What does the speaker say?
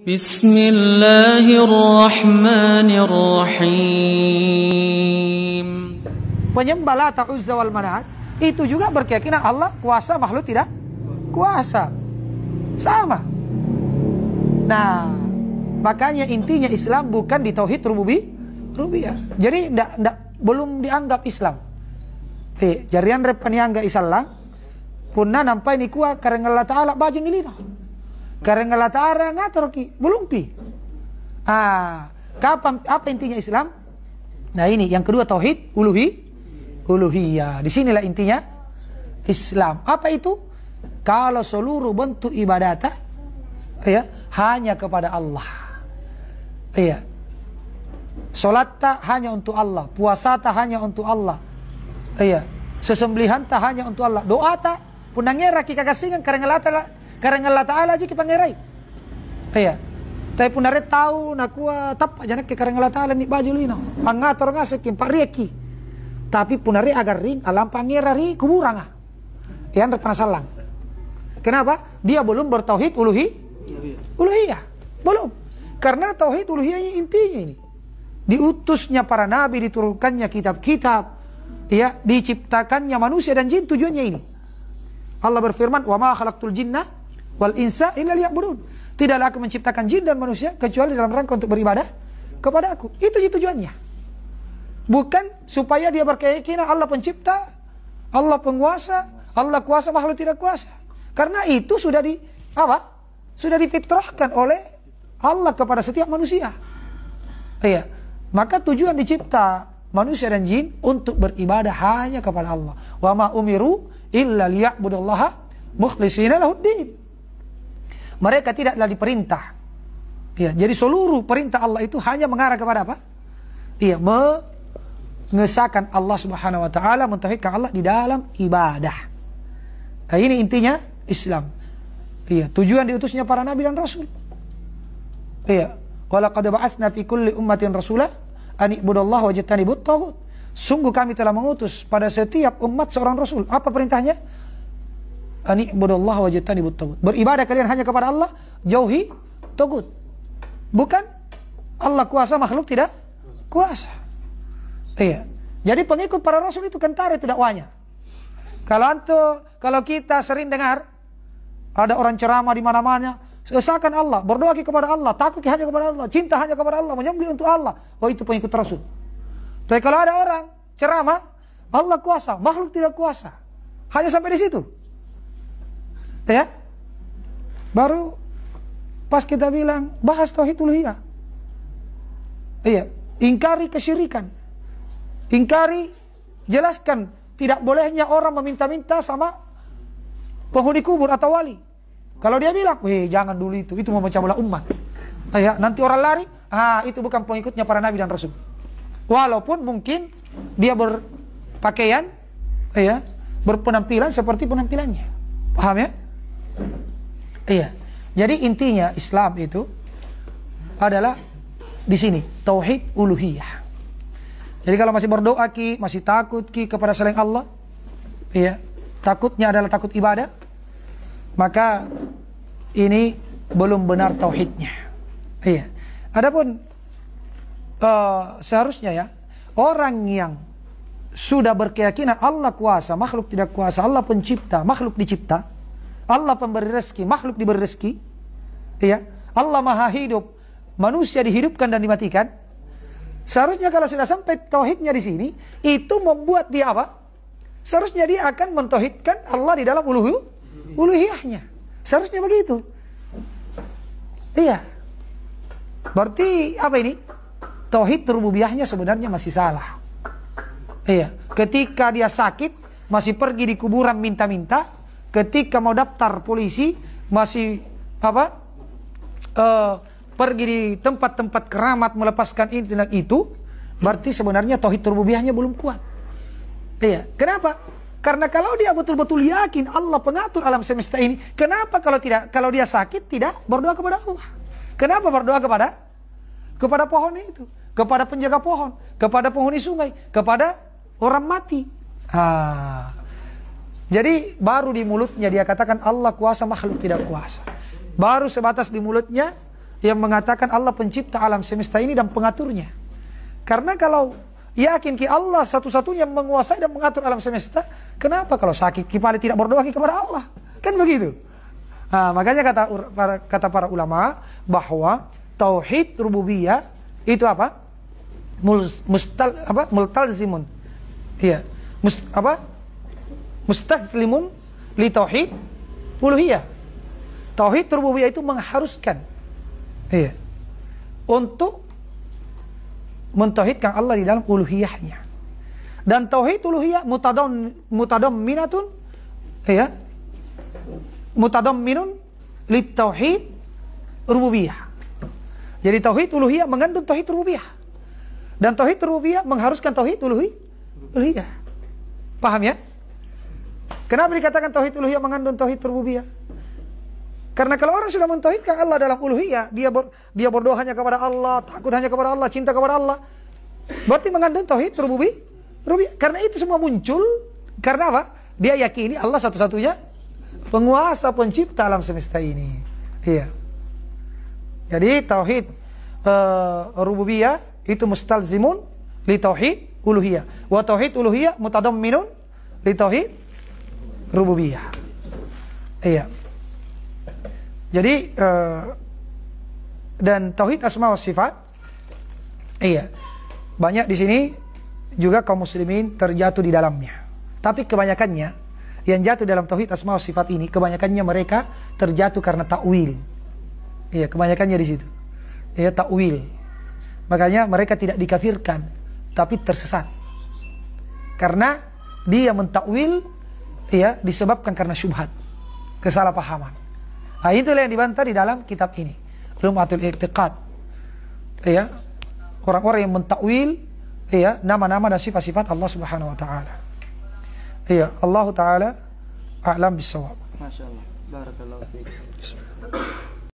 بسم الله الرحمن الرحيم Penyembah Lata Uzza wal Manat itu juga berkeyakinan Allah kuasa makhluk tidak kuasa. Sama. Nah, makanya intinya Islam bukan di tauhid rububi rubiyah Jadi ndak ndak belum dianggap Islam. Eh, jarian angga isallang punna nampai nikua karena Allah Taala baju nilina. Karena latara ngatur ki, belum pi. Ah, kapan apa intinya Islam? Nah ini yang kedua tauhid uluhi uluhiyah. Di sinilah intinya Islam. Apa itu? Kalau seluruh bentuk ibadah ya hanya kepada Allah. Iya. Salat tak hanya untuk Allah, puasa tak hanya untuk Allah. Iya. Sesembelihan tak hanya untuk Allah, doa tak punangnya raki singan karena lah. Karena Allah Ta'ala aja kepangerai, Kaya. Tapi pun ada tahu nakua tapa jana ke karena Allah Ta'ala ni baju lino. Pangator ngasih kim rieki. Tapi pun ada agar ring alam ri kuburang anda ah. iya, Yang penasalang. Kenapa? Dia belum bertauhid uluhi. uluhi ya, Belum. Karena tauhid uluhi ini intinya ini. Diutusnya para nabi, diturunkannya kitab-kitab, ya diciptakannya manusia dan jin tujuannya ini. Allah berfirman, "Wa ma khalaqtul jinna Wal insa illa liya'budun. Tidaklah aku menciptakan jin dan manusia kecuali dalam rangka untuk beribadah kepada aku. Itu tujuannya. Bukan supaya dia berkeyakinan Allah pencipta, Allah penguasa, Allah kuasa makhluk tidak kuasa. Karena itu sudah di apa? Sudah dipitrahkan oleh Allah kepada setiap manusia. Iya. Maka tujuan dicipta manusia dan jin untuk beribadah hanya kepada Allah. Wa ma umiru illa liya'budallaha mukhlishina lahuddin mereka tidaklah diperintah. Ya, jadi seluruh perintah Allah itu hanya mengarah kepada apa? Iya, mengesahkan Allah Subhanahu wa taala, mentauhidkan Allah di dalam ibadah. Nah, ini intinya Islam. Iya, tujuan diutusnya para nabi dan rasul. Iya, walaqad ba'atsna fi kulli ummatin rasula an ibudallaha wajtanibut tagut. Sungguh kami telah mengutus pada setiap umat seorang rasul. Apa perintahnya? ani wajib tadi butabut. Beribadah kalian hanya kepada Allah, jauhi togut. Bukan Allah kuasa makhluk tidak kuasa. Iya. Jadi pengikut para rasul itu kentara itu dakwanya. Kalau antum, kalau kita sering dengar ada orang ceramah di mana-mana, usahakan Allah, berdoa kepada Allah, takut hanya kepada Allah, cinta hanya kepada Allah, menyembelih untuk Allah. Oh itu pengikut rasul. Tapi kalau ada orang ceramah, Allah kuasa, makhluk tidak kuasa. Hanya sampai di situ ya baru pas kita bilang bahas tauhid uluhiyah iya ingkari kesyirikan ingkari jelaskan tidak bolehnya orang meminta-minta sama penghuni kubur atau wali kalau dia bilang weh jangan dulu itu itu memecah belah umat ya nanti orang lari ah itu bukan pengikutnya para nabi dan rasul walaupun mungkin dia berpakaian ya berpenampilan seperti penampilannya paham ya Iya. Jadi intinya Islam itu adalah di sini tauhid uluhiyah. Jadi kalau masih berdoa ki, masih takut ki kepada selain Allah, iya, takutnya adalah takut ibadah, maka ini belum benar tauhidnya. Iya. Adapun uh, seharusnya ya orang yang sudah berkeyakinan Allah kuasa, makhluk tidak kuasa, Allah pencipta, makhluk dicipta, Allah pemberi rezeki, makhluk diberi rezeki. iya. Allah maha hidup, manusia dihidupkan dan dimatikan. Seharusnya kalau sudah sampai tauhidnya di sini, itu membuat dia apa? Seharusnya dia akan mentauhidkan Allah di dalam uluhu, uluhiyahnya. Seharusnya begitu. Iya. Berarti apa ini? Tauhid rububiyahnya sebenarnya masih salah. Iya. Ketika dia sakit, masih pergi di kuburan minta-minta, ketika mau daftar polisi masih apa uh, pergi di tempat-tempat keramat melepaskan ini dan itu berarti sebenarnya tauhid rububiyahnya belum kuat iya kenapa karena kalau dia betul-betul yakin Allah pengatur alam semesta ini, kenapa kalau tidak kalau dia sakit tidak berdoa kepada Allah? Kenapa berdoa kepada kepada pohon itu, kepada penjaga pohon, kepada penghuni sungai, kepada orang mati? Ah, jadi baru di mulutnya dia katakan Allah kuasa makhluk tidak kuasa. Baru sebatas di mulutnya yang mengatakan Allah pencipta alam semesta ini dan pengaturnya. Karena kalau yakin ki Allah satu-satunya menguasai dan mengatur alam semesta, kenapa kalau sakit ki paling tidak berdoa ki kepada Allah? Kan begitu. Nah, makanya kata para, kata para ulama bahwa tauhid rububiyah itu apa? Mustal apa? Multalzimun. Iya. Must, apa? Mustaslimun li tauhid uluhiyah. Tauhid rububiyah itu mengharuskan iya, untuk mentauhidkan Allah di dalam uluhiyahnya. Dan tauhid uluhiyah mutadom mutadom minatun mutadom iya, mutadom minun li tauhid rububiyah. Jadi tauhid uluhiyah mengandung tauhid rububiyah. Dan tauhid rububiyah mengharuskan tauhid uluhiyah. Paham ya? Kenapa dikatakan tauhid uluhiyah mengandung tauhid rububiyah? Karena kalau orang sudah mentauhidkan Allah dalam uluhiyah, dia ber, dia berdoa hanya kepada Allah, takut hanya kepada Allah, cinta kepada Allah. Berarti mengandung tauhid rububiyah. Rubi, Karena itu semua muncul karena apa? Dia yakini Allah satu-satunya penguasa, pencipta alam semesta ini. Iya. Jadi tauhid uh, rububiyah itu mustalzimun li tauhid uluhiyah. Wa tauhid uluhiyah mutadamminun li tauhid rububiyah. Iya. Jadi uh, dan tauhid asma wa sifat iya. Banyak di sini juga kaum muslimin terjatuh di dalamnya. Tapi kebanyakannya yang jatuh dalam tauhid asma wa sifat ini kebanyakannya mereka terjatuh karena takwil. Iya, kebanyakannya di situ. Iya, takwil. Makanya mereka tidak dikafirkan tapi tersesat. Karena dia mentakwil ya disebabkan karena syubhat, kesalahpahaman. Nah, itulah yang dibantah di dalam kitab ini. rumatul i'tiqad Ya, orang-orang yang mentakwil ya nama-nama dan sifat-sifat Allah Subhanahu wa taala. Iya, Allah taala a'lam bisawab. Masyaallah. Barakallahu fiik.